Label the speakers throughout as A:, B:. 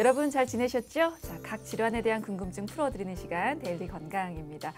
A: 여러분 잘 지내셨죠? 자, 각 질환에 대한 궁금증 풀어드리는 시간 데일리 건강입니다.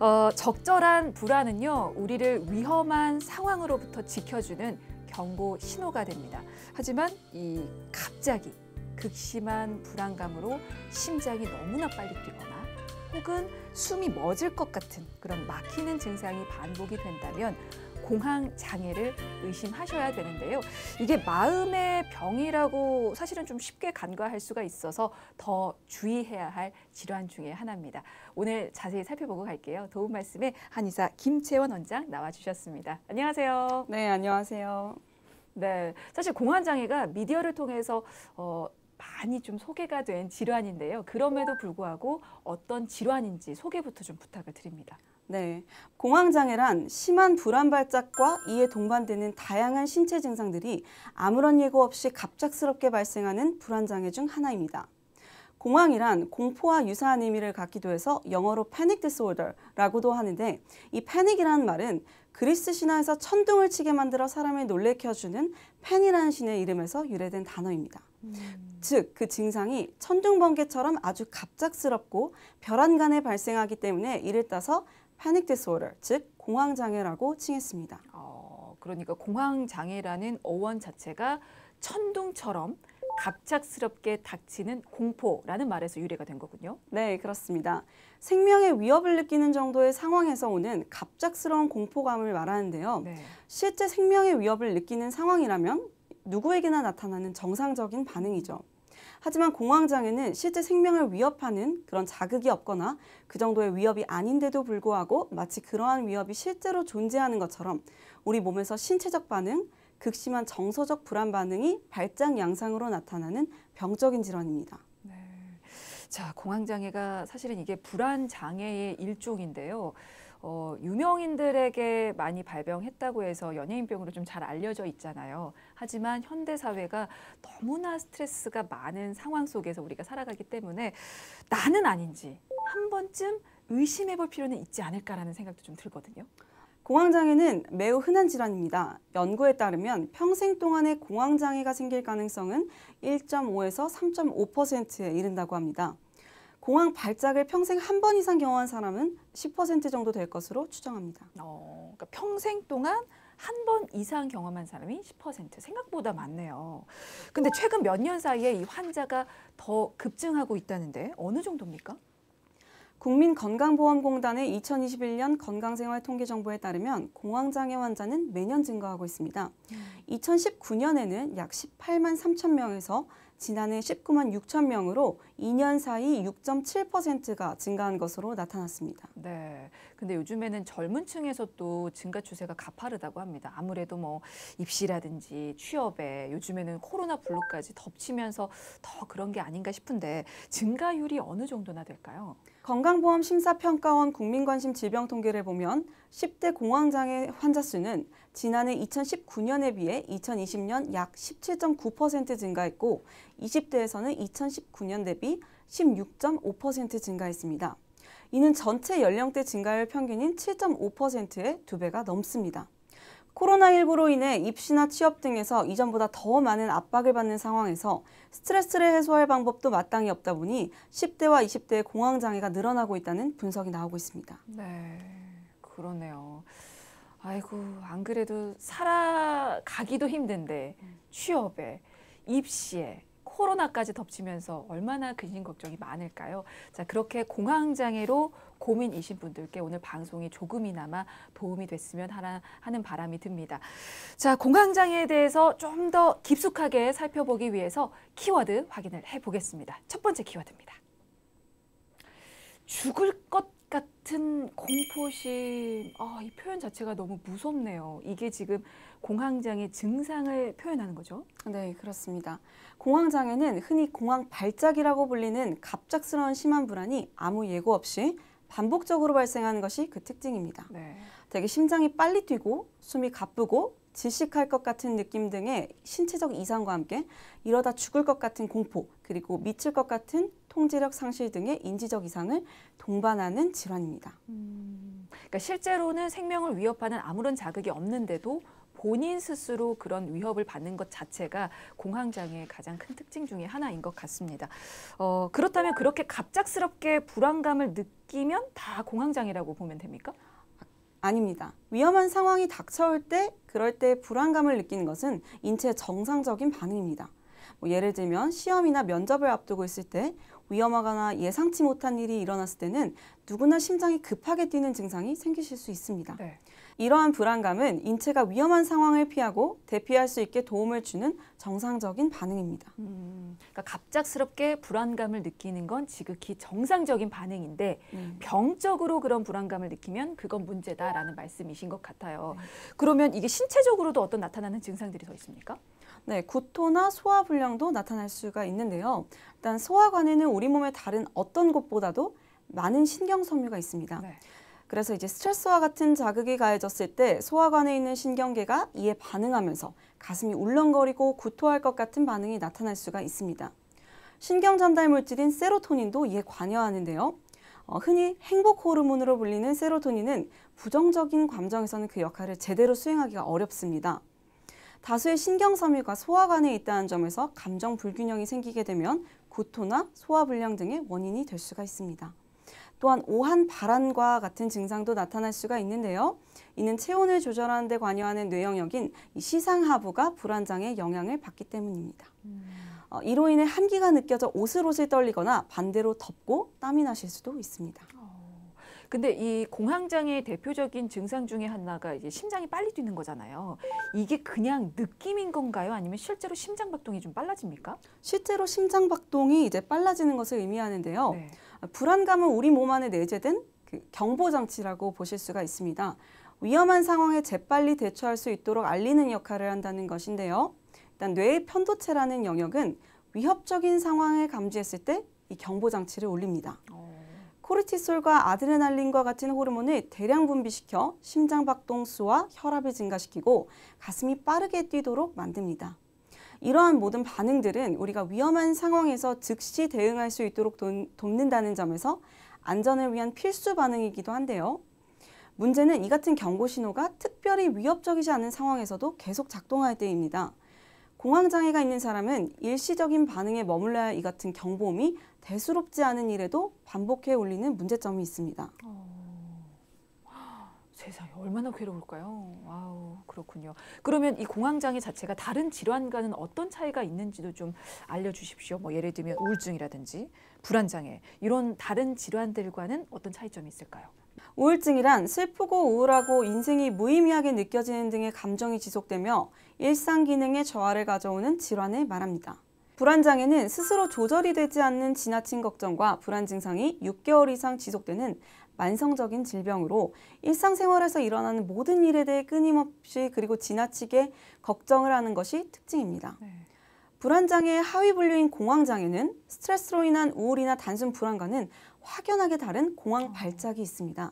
A: 어, 적절한 불안은요, 우리를 위험한 상황으로부터 지켜주는 경고 신호가 됩니다. 하지만 이 갑자기 극심한 불안감으로 심장이 너무나 빨리 뛰거나 혹은 숨이 멎을 것 같은 그런 막히는 증상이 반복이 된다면 공황 장애를 의심하셔야 되는데요. 이게 마음의 병이라고 사실은 좀 쉽게 간과할 수가 있어서 더 주의해야 할 질환 중의 하나입니다. 오늘 자세히 살펴보고 갈게요. 도움 말씀에 한의사 김채원 원장 나와주셨습니다. 안녕하세요. 네, 안녕하세요. 네, 사실 공황 장애가 미디어를 통해서 어, 많이 좀 소개가 된 질환인데요. 그럼에도 불구하고 어떤 질환인지 소개부터 좀 부탁을
B: 드립니다. 네, 공황장애란 심한 불안 발작과 이에 동반되는 다양한 신체 증상들이 아무런 예고 없이 갑작스럽게 발생하는 불안장애 중 하나입니다. 공황이란 공포와 유사한 의미를 갖기도 해서 영어로 panic disorder라고도 하는데 이 panic이라는 말은 그리스 신화에서 천둥을 치게 만들어 사람을 놀래켜주는 팬이라는 신의 이름에서 유래된 단어입니다. 음. 즉그 증상이 천둥 번개처럼 아주 갑작스럽고 별안간에 발생하기 때문에 이를 따서 panic disorder, 즉 공황 장애라고 칭했습니다. 어, 그러니까
A: 공황 장애라는 어원 자체가 천둥처럼 갑작스럽게
B: 닥치는 공포라는 말에서 유래가 된 거군요. 네, 그렇습니다. 생명의 위협을 느끼는 정도의 상황에서 오는 갑작스러운 공포감을 말하는데요. 네. 실제 생명의 위협을 느끼는 상황이라면 누구에게나 나타나는 정상적인 반응이죠. 하지만 공황장애는 실제 생명을 위협하는 그런 자극이 없거나 그 정도의 위협이 아닌데도 불구하고 마치 그러한 위협이 실제로 존재하는 것처럼 우리 몸에서 신체적 반응, 극심한 정서적 불안 반응이 발작 양상으로 나타나는 병적인 질환입니다. 네.
A: 자, 공황장애가 사실은 이게 불안장애의 일종인데요. 어, 유명인들에게 많이 발병했다고 해서 연예인병으로 좀 잘 알려져 있잖아요. 하지만 현대 사회가 너무나 스트레스가 많은 상황 속에서 우리가 살아가기 때문에 나는 아닌지 한 번쯤 의심해 볼 필요는 있지 않을까라는 생각도 좀 들거든요.
B: 공황장애는 매우 흔한 질환입니다. 연구에 따르면 평생 동안에 공황장애가 생길 가능성은 1.5에서 3.5%에 이른다고 합니다. 공황 발작을 평생 한 번 이상 경험한 사람은 10% 정도 될 것으로 추정합니다. 어, 그러니까 평생 동안 한번 이상
A: 경험한 사람이 10% 생각보다 많네요. 근데 최근 몇 년 사이에 이 환자가
B: 더 급증하고 있다는데 어느 정도입니까? 국민건강보험공단의 2021년 건강생활통계정보에 따르면 공황장애 환자는 매년 증가하고 있습니다. 2019년에는 음. 약 18만 3천 명에서 지난해 19만 6천 명으로 2년 사이 6.7%가 증가한 것으로 나타났습니다. 네. 근데 요즘에는 젊은 층에서 또 증가 추세가 가파르다고 합니다. 아무래도 뭐
A: 입시라든지 취업에 요즘에는 코로나 블루까지 덮치면서 더 그런
B: 게 아닌가 싶은데 증가율이 어느 정도나 될까요? 건강보험심사평가원 국민관심질병통계를 보면 10대 공황장애 환자 수는 지난해 2019년에 비해 2020년 약 17.9% 증가했고 20대에서는 2019년 대비 16.5% 증가했습니다. 이는 전체 연령대 증가율 평균인 7.5%의 두배가 넘습니다. 코로나19로 인해 입시나 취업 등에서 이전보다 더 많은 압박을 받는 상황에서 스트레스를 해소할 방법도 마땅히 없다 보니 10대와 20대의 공황장애가 늘어나고 있다는 분석이 나오고 있습니다.
A: 네, 그러네요. 아이고 안 그래도 살아가기도 힘든데 음. 취업에 입시에 코로나까지 덮치면서 얼마나 근심 걱정이 많을까요? 자, 그렇게 공황장애로 고민이신 분들께 오늘 방송이 조금이나마 도움이 됐으면 하는 바람이 듭니다. 자, 공황장애에 대해서 좀 더 깊숙하게 살펴보기 위해서 키워드 확인을 해보겠습니다. 첫 번째 키워드입니다. 죽을 것 같은 공포심, 아, 이 표현 자체가 너무 무섭네요. 이게 지금 공황장애 증상을 표현하는 거죠? 네, 그렇습니다.
B: 공황장애는 흔히 공황 발작이라고 불리는 갑작스러운 심한 불안이 아무 예고 없이 반복적으로 발생하는 것이 그 특징입니다. 네. 되게 심장이 빨리 뛰고 숨이 가쁘고 질식할 것 같은 느낌 등의 신체적 이상과 함께 이러다 죽을 것 같은 공포 그리고 미칠 것 같은 통제력 상실 등의 인지적 이상을 동반하는 질환입니다. 음, 그러니까 실제로는
A: 생명을 위협하는 아무런 자극이 없는데도 본인 스스로 그런 위협을 받는 것 자체가 공황장애의 가장 큰 특징 중의 하나인 것 같습니다. 어, 그렇다면 그렇게 갑작스럽게 불안감을 느끼면 다 공황장애라고
B: 보면 됩니까? 아닙니다. 위험한 상황이 닥쳐올 때, 그럴 때 불안감을 느끼는 것은 인체 정상적인 반응입니다. 뭐 예를 들면 시험이나 면접을 앞두고 있을 때 위험하거나 예상치 못한 일이 일어났을 때는 누구나 심장이 급하게 뛰는 증상이 생기실 수 있습니다. 네. 이러한 불안감은 인체가 위험한 상황을 피하고 대피할 수 있게 도움을 주는 정상적인 반응입니다. 음, 그러니까 갑작스럽게
A: 불안감을 느끼는 건 지극히 정상적인 반응인데 음. 병적으로 그런 불안감을 느끼면 그건 문제다라는 말씀이신 것 같아요. 음. 그러면 이게 신체적으로도 어떤
B: 나타나는 증상들이 더 있습니까? 네, 구토나 소화 불량도 나타날 수가 있는데요. 일단 소화관에는 우리 몸의 다른 어떤 곳보다도 많은 신경 섬유가 있습니다. 네. 그래서 이제 스트레스와 같은 자극이 가해졌을 때 소화관에 있는 신경계가 이에 반응하면서 가슴이 울렁거리고 구토할 것 같은 반응이 나타날 수가 있습니다. 신경 전달 물질인 세로토닌도 이에 관여하는데요. 어, 흔히 행복 호르몬으로 불리는 세로토닌은 부정적인 감정에서는 그 역할을 제대로 수행하기가 어렵습니다. 다수의 신경섬유가 소화관에 있다는 점에서 감정 불균형이 생기게 되면 구토나 소화불량 등의 원인이 될 수가 있습니다. 또한 오한 발한과 같은 증상도 나타날 수가 있는데요. 이는 체온을 조절하는 데 관여하는 뇌영역인 시상하부가 불안장애 영향을 받기 때문입니다. 음. 어, 이로 인해 한기가 느껴져 오슬오슬 떨리거나 반대로 덥고 땀이 나실 수도 있습니다. 근데 이
A: 공황장애의 대표적인 증상 중에 하나가 이제 심장이 빨리 뛰는 거잖아요. 이게 그냥 느낌인
B: 건가요? 아니면
A: 실제로 심장 박동이 좀 빨라집니까?
B: 실제로 심장 박동이 이제 빨라지는 것을 의미하는데요. 네. 아, 불안감은 우리 몸 안에 내재된 그 경보 장치라고 보실 수가 있습니다. 위험한 상황에 재빨리 대처할 수 있도록 알리는 역할을 한다는 것인데요. 일단 뇌의 편도체라는 영역은 위협적인 상황을 감지했을 때 이 경보 장치를 올립니다. 어. 코르티솔과 아드레날린과 같은 호르몬을 대량 분비시켜 심장 박동수와 혈압을 증가시키고 가슴이 빠르게 뛰도록 만듭니다. 이러한 모든 반응들은 우리가 위험한 상황에서 즉시 대응할 수 있도록 돕는다는 점에서 안전을 위한 필수 반응이기도 한데요. 문제는 이 같은 경고 신호가 특별히 위협적이지 않은 상황에서도 계속 작동할 때입니다. 공황장애가 있는 사람은 일시적인 반응에 머물러야 이 같은 경보음이 대수롭지 않은 일에도 반복해 올리는 문제점이 있습니다. 어...
A: 세상에 얼마나 괴로울까요? 아우 그렇군요. 그러면 이 공황장애 자체가 다른 질환과는 어떤 차이가 있는지도 좀 알려주십시오. 뭐 예를 들면 우울증이라든지 불안장애 이런 다른 질환들과는 어떤 차이점이 있을까요?
B: 우울증이란 슬프고 우울하고 인생이 무의미하게 느껴지는 등의 감정이 지속되며 일상 기능의 저하를 가져오는 질환을 말합니다. 불안장애는 스스로 조절이 되지 않는 지나친 걱정과 불안 증상이 6개월 이상 지속되는 만성적인 질병으로 일상생활에서 일어나는 모든 일에 대해 끊임없이 그리고 지나치게 걱정을 하는 것이 특징입니다. 네. 불안장애의 하위 분류인 공황장애는 스트레스로 인한 우울이나 단순 불안과는 확연하게 다른 공황 아. 발작이 있습니다.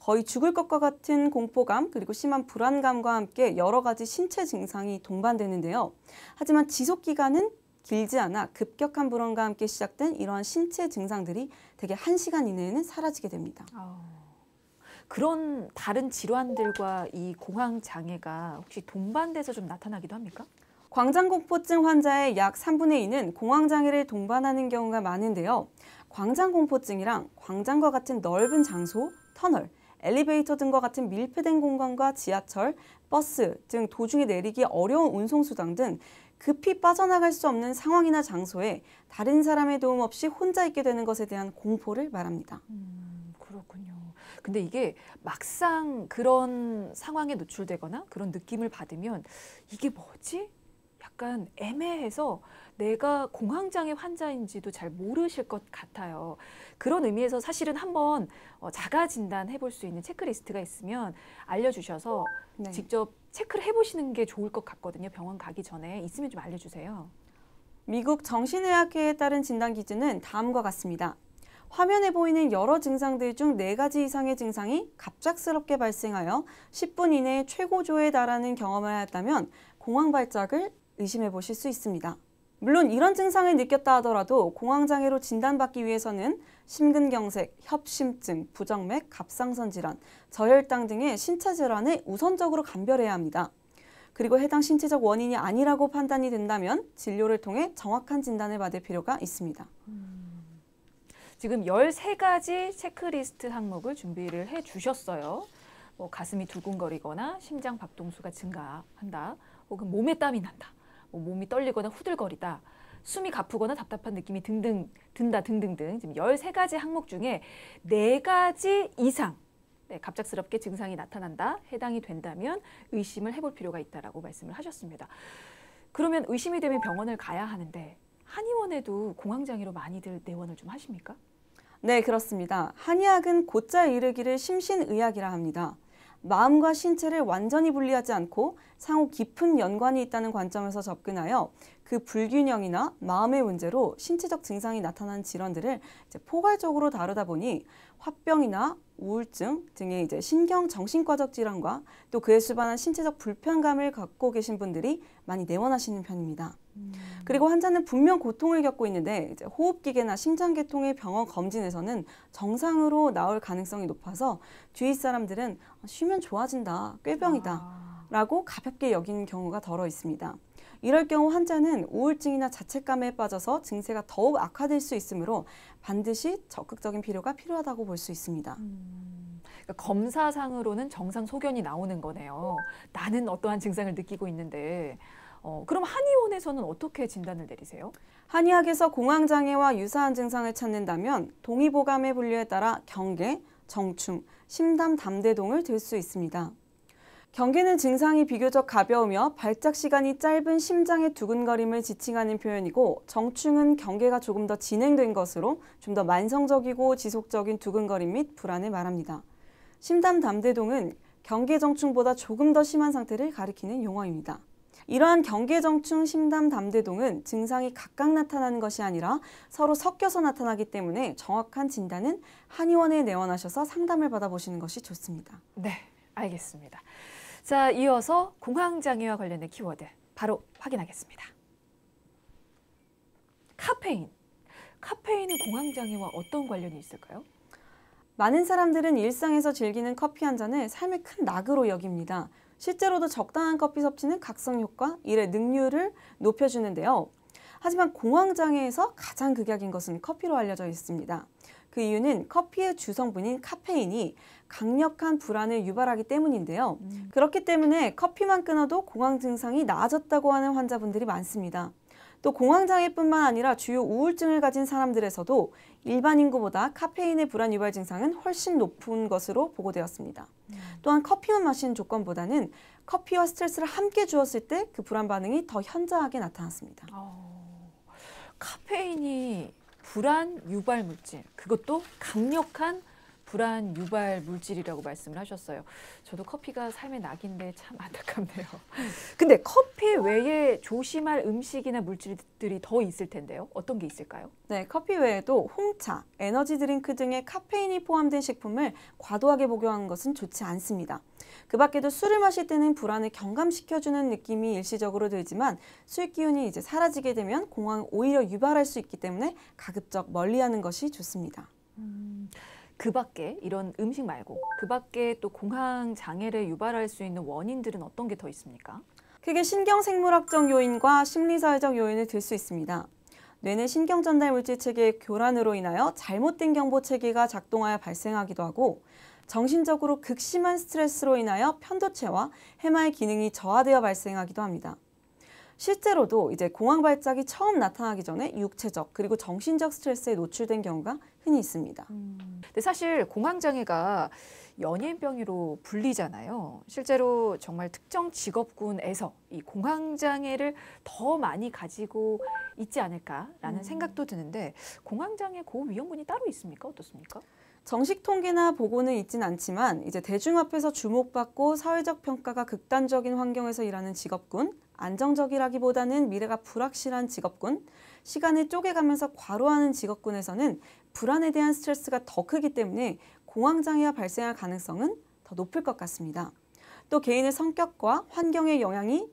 B: 거의 죽을 것과 같은 공포감 그리고 심한 불안감과 함께 여러 가지 신체 증상이 동반되는데요. 하지만 지속 기간은 길지 않아 급격한 불안과 함께 시작된 이러한 신체 증상들이 대개 한시간 이내에는 사라지게 됩니다. 어... 그런 다른 질환들과 이 공황 장애가 혹시 동반돼서 좀 나타나기도 합니까? 광장공포증 환자의 약 3분의 2는 공황장애를 동반하는 경우가 많은데요. 광장공포증이랑 광장과 같은 넓은 장소, 터널, 엘리베이터 등과 같은 밀폐된 공간과 지하철, 버스 등 도중에 내리기 어려운 운송수당등 급히 빠져나갈 수 없는 상황이나 장소에 다른 사람의 도움 없이 혼자 있게 되는 것에 대한 공포를 말합니다. 음, 그렇군요.
A: 근데 이게 막상 그런 상황에 노출되거나 그런 느낌을 받으면 이게 뭐지? 약간 애매해서 내가 공황장애 환자인지도 잘 모르실 것 같아요. 그런 의미에서 사실은 한번 어, 자가 진단 해볼 수 있는 체크리스트가 있으면 알려주셔서 네. 직접 체크를 해보시는 게 좋을
B: 것 같거든요. 병원 가기 전에 있으면 좀 알려주세요. 미국 정신의학회에 따른 진단 기준은 다음과 같습니다. 화면에 보이는 여러 증상들 중 네가지 이상의 증상이 갑작스럽게 발생하여 10분 이내에 최고조에 달하는 경험을 하였다면 공황발작을 의심해 보실 수 있습니다. 물론 이런 증상을 느꼈다 하더라도 공황장애로 진단받기 위해서는 심근경색, 협심증, 부정맥, 갑상선 질환, 저혈당 등의 신체 질환을 우선적으로 감별해야 합니다. 그리고 해당 신체적 원인이 아니라고 판단이 된다면 진료를 통해 정확한 진단을 받을 필요가 있습니다. 음,
A: 지금 열세 가지 체크리스트 항목을 준비를 해 주셨어요. 뭐 가슴이 두근거리거나 심장 박동수가 증가한다. 혹은 몸에 땀이 난다. 뭐 몸이 떨리거나 후들거리다. 숨이 가쁘거나 답답한 느낌이 등등 든다 등등등 지금 열세 가지 항목 중에 네가지 이상 네, 갑작스럽게 증상이 나타난다 해당이 된다면 의심을 해볼 필요가 있다라고 말씀을 하셨습니다. 그러면 의심이 되면 병원을 가야 하는데 한의원에도 공황장애로 많이들 내원을 좀 하십니까?
B: 네, 그렇습니다. 한의학은 곧잘 이르기를 심신의학이라 합니다. 마음과 신체를 완전히 분리하지 않고 상호 깊은 연관이 있다는 관점에서 접근하여 그 불균형이나 마음의 문제로 신체적 증상이 나타난 질환들을 포괄적으로 다루다 보니 화병이나 우울증 등의 이제 신경 정신과적 질환과 또 그에 수반한 신체적 불편감을 갖고 계신 분들이 많이 내원하시는 편입니다. 음. 그리고 환자는 분명 고통을 겪고 있는데 이제 호흡기계나 심장계통의 병원 검진에서는 정상으로 나올 가능성이 높아서 주위 사람들은 아, 쉬면 좋아진다, 꾀병이다 아. 라고 가볍게 여긴 경우가 덜어 있습니다. 이럴 경우 환자는 우울증이나 자책감에 빠져서 증세가 더욱 악화될 수 있으므로 반드시 적극적인 필요가 필요하다고 볼 수 있습니다. 음,
A: 그러니까 검사상으로는 정상 소견이 나오는 거네요. 나는 어떠한 증상을 느끼고
B: 있는데 어, 그럼 한의원에서는 어떻게 진단을 내리세요? 한의학에서 공황장애와 유사한 증상을 찾는다면 동의보감의 분류에 따라 경계, 정충, 심담, 담대동을 들 수 있습니다. 경계는 증상이 비교적 가벼우며 발작 시간이 짧은 심장의 두근거림을 지칭하는 표현이고 정충은 경계가 조금 더 진행된 것으로 좀 더 만성적이고 지속적인 두근거림 및 불안을 말합니다. 심담 담대동은 경계 정충보다 조금 더 심한 상태를 가리키는 용어입니다. 이러한 경계 정충 심담 담대동은 증상이 각각 나타나는 것이 아니라 서로 섞여서 나타나기 때문에 정확한 진단은 한의원에 내원하셔서 상담을 받아보시는 것이 좋습니다. 네, 알겠습니다. 자, 이어서 공황장애와 관련된
A: 키워드 바로 확인하겠습니다. 카페인.
B: 카페인은 공황장애와 어떤 관련이 있을까요? 많은 사람들은 일상에서 즐기는 커피 한 잔을 삶의 큰 낙으로 여깁니다. 실제로도 적당한 커피 섭취는 각성 효과, 일의 능률을 높여주는데요. 하지만 공황장애에서 가장 극약인 것은 커피로 알려져 있습니다. 그 이유는 커피의 주성분인 카페인이 강력한 불안을 유발하기 때문인데요. 음. 그렇기 때문에 커피만 끊어도 공황 증상이 나아졌다고 하는 환자분들이 많습니다. 또 공황장애뿐만 아니라 주요 우울증을 가진 사람들에서도 일반 인구보다 카페인의 불안 유발 증상은 훨씬 높은 것으로 보고되었습니다. 음. 또한 커피만 마신 조건보다는 커피와 스트레스를 함께 주었을 때 그 불안 반응이 더 현저하게 나타났습니다.
A: 어...
B: 카페인이
A: 불안 유발 물질, 그것도 강력한 불안 유발 물질이라고 말씀을 하셨어요. 저도 커피가 삶의 낙인데 참 안타깝네요. 근데
B: 커피 외에 조심할 음식이나 물질들이 더 있을 텐데요. 어떤 게 있을까요? 네, 커피 외에도 홍차, 에너지 드링크 등의 카페인이 포함된 식품을 과도하게 복용하는 것은 좋지 않습니다. 그 밖에도 술을 마실 때는 불안을 경감시켜주는 느낌이 일시적으로 들지만 술 기운이 이제 사라지게 되면 공황 오히려 유발할 수 있기 때문에 가급적 멀리하는 것이 좋습니다. 음, 그 밖에 이런 음식 말고 그
A: 밖에 또 공황
B: 장애를 유발할 수 있는 원인들은 어떤 게 더 있습니까? 크게 신경생물학적 요인과 심리사회적 요인을 들 수 있습니다. 뇌는 신경전달 물질 체계의 교란으로 인하여 잘못된 경보 체계가 작동하여 발생하기도 하고 정신적으로 극심한 스트레스로 인하여 편도체와 해마의 기능이 저하되어 발생하기도 합니다. 실제로도 이제 공황 발작이 처음 나타나기 전에 육체적 그리고 정신적 스트레스에 노출된 경우가 흔히 있습니다. 음. 근데 사실 공황 장애가
A: 연예인 병이로 불리잖아요. 실제로 정말 특정 직업군에서 이 공황 장애를 더 많이 가지고 있지 않을까라는 음. 생각도 드는데
B: 공황 장애 고위험군이 따로 있습니까? 어떻습니까? 정식 통계나 보고는 있진 않지만 이제 대중 앞에서 주목받고 사회적 평가가 극단적인 환경에서 일하는 직업군, 안정적이라기보다는 미래가 불확실한 직업군, 시간을 쪼개가면서 과로하는 직업군에서는 불안에 대한 스트레스가 더 크기 때문에 공황장애가 발생할 가능성은 더 높을 것 같습니다. 또 개인의 성격과 환경의 영향이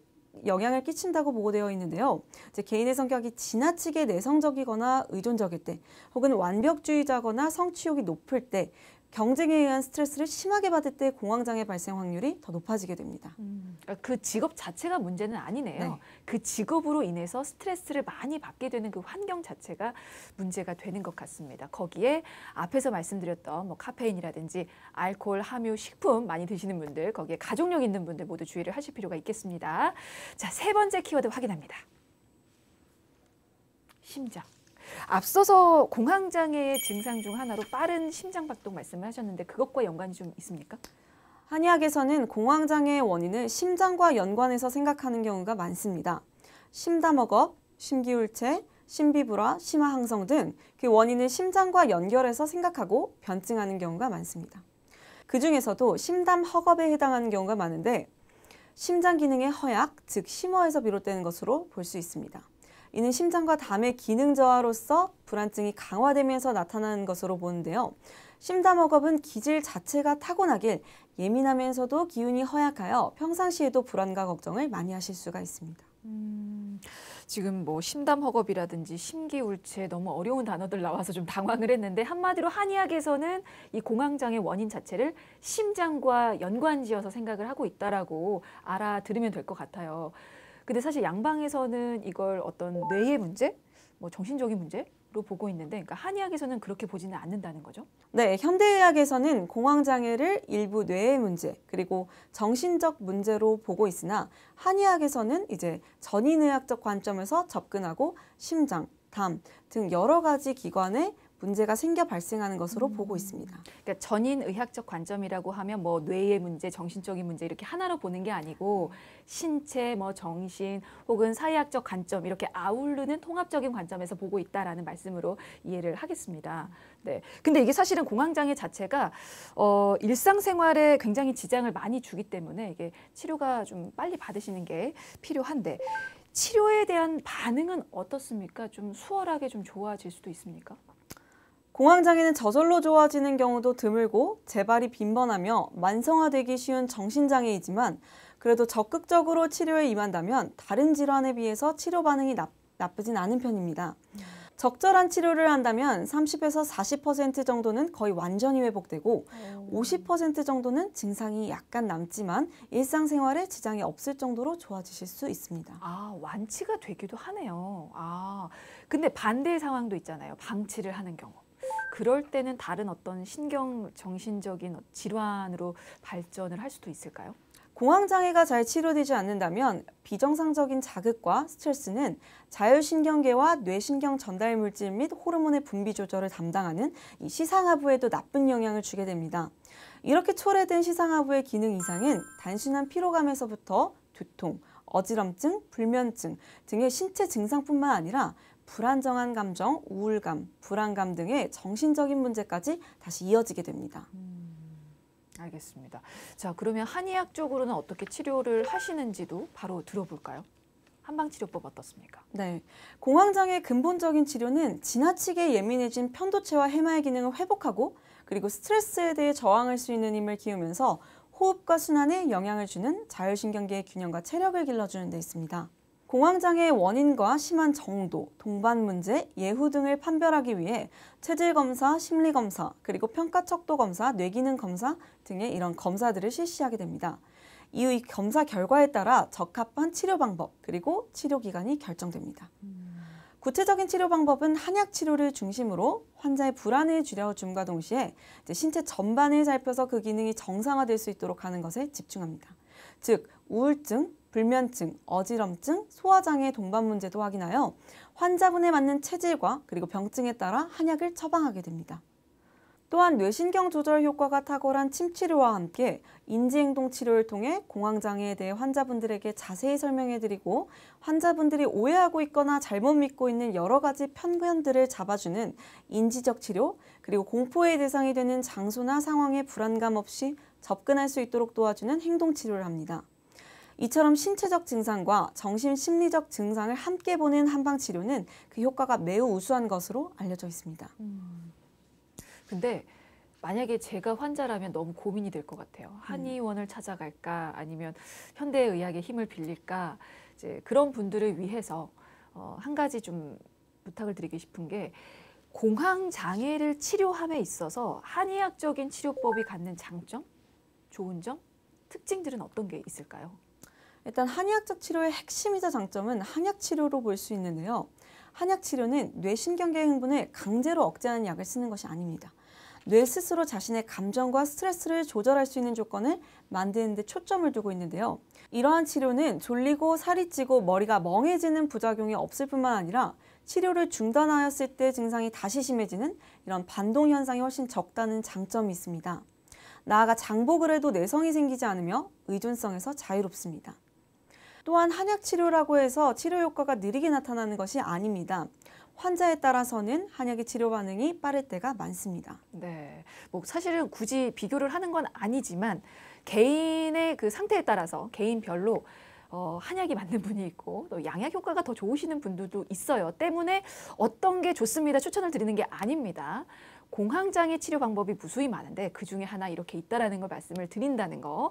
B: 영향을 끼친다고 보고되어 있는데요. 개인의 성격이 지나치게 내성적이거나 의존적일 때, 혹은 완벽주의자거나 성취욕이 높을 때, 경쟁에 의한 스트레스를 심하게 받을 때 공황장애 발생 확률이 더 높아지게 됩니다. 음, 그러니까 그 직업 자체가 문제는
A: 아니네요. 네. 그 직업으로 인해서 스트레스를 많이 받게 되는 그 환경 자체가 문제가 되는 것 같습니다. 거기에 앞에서 말씀드렸던 뭐 카페인이라든지 알코올 함유 식품 많이 드시는 분들, 거기에 가족력 있는 분들 모두 주의를 하실 필요가 있겠습니다. 자, 세 번째 키워드 확인합니다. 심장.
B: 앞서서 공황장애의 증상 중 하나로 빠른 심장박동 말씀을 하셨는데 그것과 연관이 좀 있습니까? 한의학에서는 공황장애의 원인을 심장과 연관해서 생각하는 경우가 많습니다. 심다먹업, 심기울체, 심비불화, 심화항성등 그 원인을 심장과 연결해서 생각하고 변증하는 경우가 많습니다. 그 중에서도 심담허겁에 해당하는 경우가 많은데 심장 기능의 허약, 즉 심허에서 비롯되는 것으로 볼 수 있습니다. 이는 심장과 담의 기능 저하로서 불안증이 강화되면서 나타나는 것으로 보는데요. 심담어업은 기질 자체가 타고나길 예민하면서도 기운이 허약하여 평상시에도 불안과 걱정을 많이 하실 수가 있습니다. 음, 지금 뭐 심담허겁이라든지 심기울체 너무 어려운
A: 단어들 나와서 좀 당황을 했는데 한마디로 한의학에서는 이 공황장애 원인 자체를 심장과 연관지어서 생각을 하고 있다라고 알아들으면 될 것 같아요. 근데 사실 양방에서는 이걸 어떤 뇌의 문제, 뭐 정신적인 문제 로 보고 있는데 그러니까 한의학에서는 그렇게 보지는 않는다는 거죠?
B: 네, 현대의학에서는 공황장애를 일부 뇌의 문제 그리고 정신적 문제로 보고 있으나 한의학에서는 이제 전인의학적 관점에서 접근하고 심장, 담 등 여러 가지 기관의 문제가 생겨 발생하는 것으로 음. 보고 있습니다. 그러니까 전인 의학적 관점이라고
A: 하면 뭐 뇌의 문제, 정신적인 문제 이렇게 하나로 보는 게 아니고 신체, 뭐 정신 혹은 사회학적 관점 이렇게 아우르는 통합적인 관점에서 보고 있다라는 말씀으로 이해를 하겠습니다. 네. 근데 이게 사실은 공황장애 자체가 어, 일상생활에 굉장히 지장을 많이 주기 때문에 이게 치료가 좀 빨리 받으시는 게 필요한데 치료에 대한 반응은 어떻습니까? 좀 수월하게 좀 좋아질 수도 있습니까?
B: 공황장애는 저절로 좋아지는 경우도 드물고 재발이 빈번하며 만성화되기 쉬운 정신장애이지만 그래도 적극적으로 치료에 임한다면 다른 질환에 비해서 치료 반응이 나, 나쁘진 않은 편입니다. 적절한 치료를 한다면 30에서 40% 정도는 거의 완전히 회복되고 50% 정도는 증상이 약간 남지만 일상생활에 지장이 없을 정도로 좋아지실 수 있습니다. 아, 완치가 되기도 하네요. 아, 근데 반대의 상황도 있잖아요.
A: 방치를 하는 경우. 그럴 때는 다른 어떤 신경 정신적인 질환으로 발전을 할 수도 있을까요?
B: 공황 장애가 잘 치료되지 않는다면 비정상적인 자극과 스트레스는 자율신경계와 뇌신경 전달 물질 및 호르몬의 분비 조절을 담당하는 이 시상하부에도 나쁜 영향을 주게 됩니다. 이렇게 초래된 시상하부의 기능 이상은 단순한 피로감에서부터 두통, 어지럼증, 불면증 등의 신체 증상뿐만 아니라 불안정한 감정, 우울감, 불안감 등의 정신적인 문제까지 다시 이어지게 됩니다. 음,
A: 알겠습니다. 자, 그러면 한의학 쪽으로는 어떻게 치료를 하시는지도 바로 들어볼까요?
B: 한방치료법 어떻습니까? 네. 공황장애 근본적인 치료는 지나치게 예민해진 편도체와 해마의 기능을 회복하고 그리고 스트레스에 대해 저항할 수 있는 힘을 키우면서 호흡과 순환에 영향을 주는 자율신경계의 균형과 체력을 길러주는 데 있습니다. 공황장애의 원인과 심한 정도, 동반 문제, 예후 등을 판별하기 위해 체질검사, 심리검사, 그리고 평가척도검사, 뇌기능검사 등의 이런 검사들을 실시하게 됩니다. 이후 이 검사 결과에 따라 적합한 치료 방법, 그리고 치료 기간이 결정됩니다. 구체적인 치료 방법은 한약 치료를 중심으로 환자의 불안을 줄여줌과 동시에 신체 전반을 살펴서 그 기능이 정상화될 수 있도록 하는 것에 집중합니다. 즉, 우울증, 불면증, 어지럼증, 소화장애 동반 문제도 확인하여 환자분에 맞는 체질과 그리고 병증에 따라 한약을 처방하게 됩니다. 또한 뇌신경 조절 효과가 탁월한 침치료와 함께 인지행동 치료를 통해 공황장애에 대해 환자분들에게 자세히 설명해드리고 환자분들이 오해하고 있거나 잘못 믿고 있는 여러 가지 편견들을 잡아주는 인지적 치료 그리고 공포의 대상이 되는 장소나 상황에 불안감 없이 접근할 수 있도록 도와주는 행동치료를 합니다. 이처럼 신체적 증상과 정신 심리적 증상을 함께 보는 한방 치료는 그 효과가 매우 우수한 것으로 알려져 있습니다. 음.
A: 근데 만약에 제가 환자라면 너무 고민이 될 것 같아요. 음. 한의원을 찾아갈까 아니면 현대의학의 힘을 빌릴까 이제 그런 분들을 위해서 어, 한 가지 좀 부탁을 드리고 싶은 게 공황 장애를 치료함에 있어서 한의학적인 치료법이 갖는 장점,
B: 좋은 점, 특징들은 어떤 게 있을까요? 일단 한의학적 치료의 핵심이자 장점은 한약 치료로 볼 수 있는데요. 한약 치료는 뇌신경계의 흥분을 강제로 억제하는 약을 쓰는 것이 아닙니다. 뇌 스스로 자신의 감정과 스트레스를 조절할 수 있는 조건을 만드는 데 초점을 두고 있는데요. 이러한 치료는 졸리고 살이 찌고 머리가 멍해지는 부작용이 없을 뿐만 아니라 치료를 중단하였을 때 증상이 다시 심해지는 이런 반동 현상이 훨씬 적다는 장점이 있습니다. 나아가 장복을 해도 내성이 생기지 않으며 의존성에서 자유롭습니다. 또한 한약 치료라고 해서 치료 효과가 느리게 나타나는 것이 아닙니다. 환자에 따라서는 한약의 치료 반응이 빠를 때가 많습니다. 네. 뭐 사실은 굳이 비교를 하는 건
A: 아니지만 개인의 그 상태에 따라서 개인별로 어, 한약이 맞는 분이 있고 또 양약 효과가 더 좋으시는 분들도 있어요. 때문에 어떤 게 좋습니다 추천을 드리는 게 아닙니다. 공황장애 치료 방법이 무수히 많은데 그 중에 하나 이렇게 있다라는 걸 말씀을 드린다는 거좀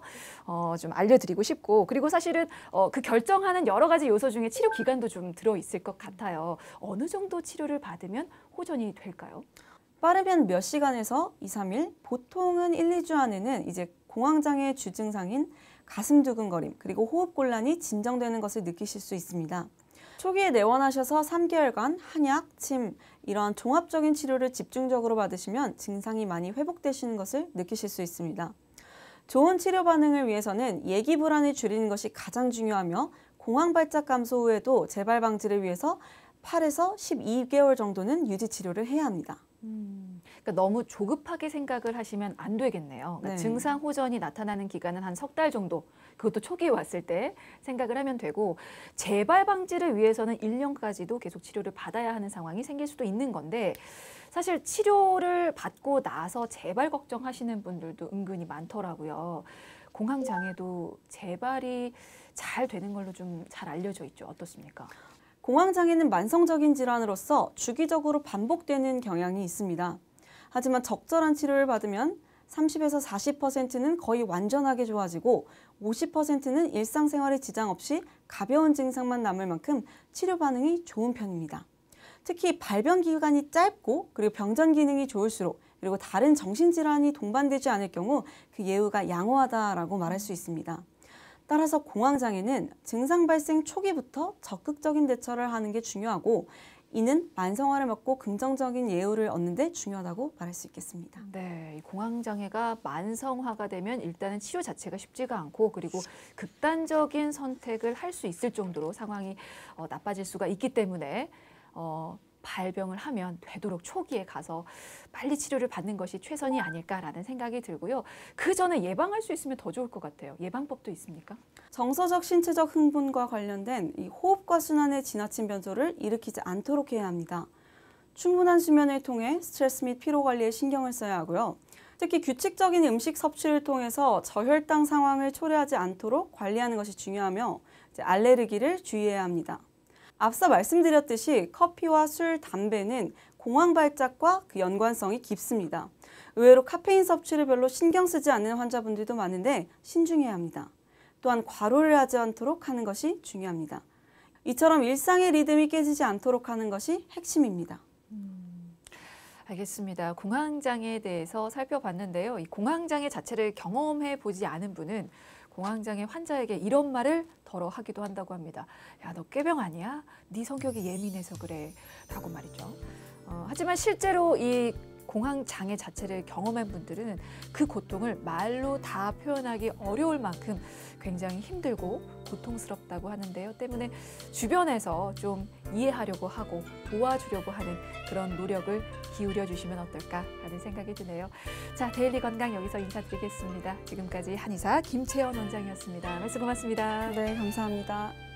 A: 어, 알려드리고 싶고 그리고 사실은 어, 그 결정하는 여러 가지 요소 중에 치료 기간도 좀 들어 있을 것 같아요. 어느 정도 치료를 받으면 호전이
B: 될까요? 빠르면 몇 시간에서 2, 3일, 보통은 1, 2주 안에는 이제 공황장애 주증상인 가슴 두근거림, 그리고 호흡 곤란이 진정되는 것을 느끼실 수 있습니다. 초기에 내원하셔서 3개월간 한약, 침, 이러한 종합적인 치료를 집중적으로 받으시면 증상이 많이 회복되시는 것을 느끼실 수 있습니다. 좋은 치료 반응을 위해서는 예기 불안을 줄이는 것이 가장 중요하며 공황 발작 감소 후에도 재발 방지를 위해서 8에서 12개월 정도는 유지 치료를 해야 합니다. 음. 그러니까 너무 조급하게 생각을 하시면 안 되겠네요. 그러니까 네. 증상
A: 호전이 나타나는 기간은 한 석 달 정도. 그것도 초기에 왔을 때 생각을 하면 되고 재발 방지를 위해서는 1년까지도 계속 치료를 받아야 하는 상황이 생길 수도 있는 건데 사실 치료를 받고 나서 재발 걱정하시는 분들도 은근히 많더라고요. 공황 장애도 재발이 잘 되는 걸로 좀 잘
B: 알려져 있죠. 어떻습니까? 공황장애는 만성적인 질환으로서 주기적으로 반복되는 경향이 있습니다. 하지만 적절한 치료를 받으면 30에서 40%는 거의 완전하게 좋아지고 50%는 일상생활에 지장 없이 가벼운 증상만 남을 만큼 치료 반응이 좋은 편입니다. 특히 발병 기간이 짧고 그리고 병전 기능이 좋을수록 그리고 다른 정신질환이 동반되지 않을 경우 그 예후가 양호하다라고 말할 수 있습니다. 따라서 공황장애는 증상 발생 초기부터 적극적인 대처를 하는 게 중요하고 이는 만성화를 막고 긍정적인 예우를 얻는데 중요하다고 말할 수 있겠습니다.
A: 네, 공황장애가 만성화가 되면 일단은 치료 자체가 쉽지가 않고 그리고 극단적인 선택을 할 수 있을 정도로 상황이 어, 나빠질 수가 있기 때문에 어, 발병을 하면 되도록 초기에 가서 빨리 치료를 받는 것이 최선이 아닐까라는 생각이 들고요. 그 전에
B: 예방할 수 있으면 더 좋을 것 같아요. 예방법도 있습니까? 정서적 신체적 흥분과 관련된 이 호흡과 순환의 지나친 변조를 일으키지 않도록 해야 합니다. 충분한 수면을 통해 스트레스 및 피로 관리에 신경을 써야 하고요. 특히 규칙적인 음식 섭취를 통해서 저혈당 상황을 초래하지 않도록 관리하는 것이 중요하며 알레르기를 주의해야 합니다. 앞서 말씀드렸듯이 커피와 술, 담배는 공황 발작과 그 연관성이 깊습니다. 의외로 카페인 섭취를 별로 신경 쓰지 않는 환자분들도 많은데 신중해야 합니다. 또한 과로를 하지 않도록 하는 것이 중요합니다. 이처럼 일상의 리듬이 깨지지 않도록 하는 것이 핵심입니다. 음,
A: 알겠습니다. 공황장애에 대해서 살펴봤는데요. 이 공황장애 자체를 경험해 보지 않은 분은 공황장애 환자에게 이런 말을 덜어 하기도 한다고 합니다. 야, 너 꾀병 아니야? 네 성격이 예민해서 그래. 라고 말이죠. 어, 하지만 실제로 이 공황 장애 자체를 경험한 분들은 그 고통을 말로 다 표현하기 어려울 만큼 굉장히 힘들고 고통스럽다고 하는데요. 때문에 주변에서 좀 이해하려고 하고 도와주려고 하는 그런 노력을 기울여 주시면 어떨까 하는 생각이 드네요. 자, 데일리 건강 여기서 인사드리겠습니다. 지금까지 한의사 김채연 원장이었습니다. 말씀 고맙습니다. 네, 감사합니다.